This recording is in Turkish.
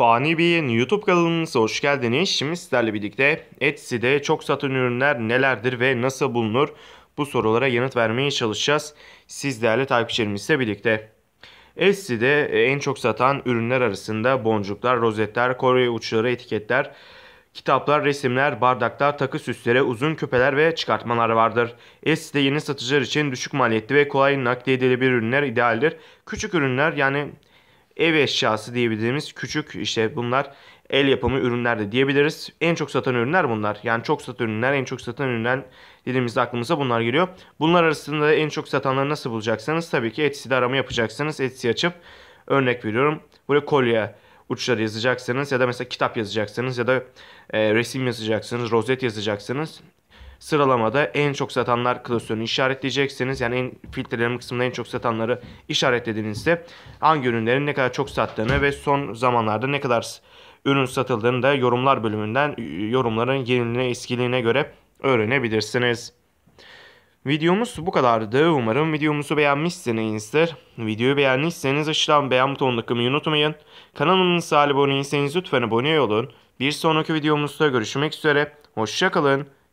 Fani Bey'in YouTube kanalımıza hoş geldiniz. Şimdi sizlerle birlikte Etsy'de çok satın ürünler nelerdir ve nasıl bulunur? Bu sorulara yanıt vermeye çalışacağız. Sizlerle takipçilerimizle birlikte. Etsy'de en çok satan ürünler arasında boncuklar, rozetler, korye uçları, etiketler, kitaplar, resimler, bardaklar, takı süsleri, uzun küpeler ve çıkartmalar vardır. Etsy'de yeni satıcılar için düşük maliyetli ve kolay nakledilebilir ürünler idealdir. Küçük ürünler yani ev eşyası diyebileceğimiz küçük işte bunlar el yapımı ürünler de diyebiliriz. En çok satan ürünler bunlar. Yani çok satan ürünler, en çok satan ürünler dediğimizde aklımıza bunlar geliyor. Bunlar arasında en çok satanları nasıl bulacaksanız tabii ki Etsy'de arama yapacaksınız. Etsy açıp örnek veriyorum. Buraya kolye uçları yazacaksınız ya da mesela kitap yazacaksınız ya da e, resim yazacaksınız, rozet yazacaksınız sıralamada en çok satanlar klasörünü işaretleyeceksiniz. Yani en filtreleme kısmında en çok satanları işaretlediğinizde hangi ürünlerin ne kadar çok sattığını ve son zamanlarda ne kadar ürün satıldığını da yorumlar bölümünden yorumların yeniliğine eskiliğine göre öğrenebilirsiniz. Videomuz bu kadardı. Umarım videomuzu beğenmişsinizdir. Videoyu beğendiyseniz aşağıdan beğen butonuna tıklamayı unutmayın. Kanalımıza abone değilseniz lütfen abone olun. Bir sonraki videomuzda görüşmek üzere. Hoşçakalın.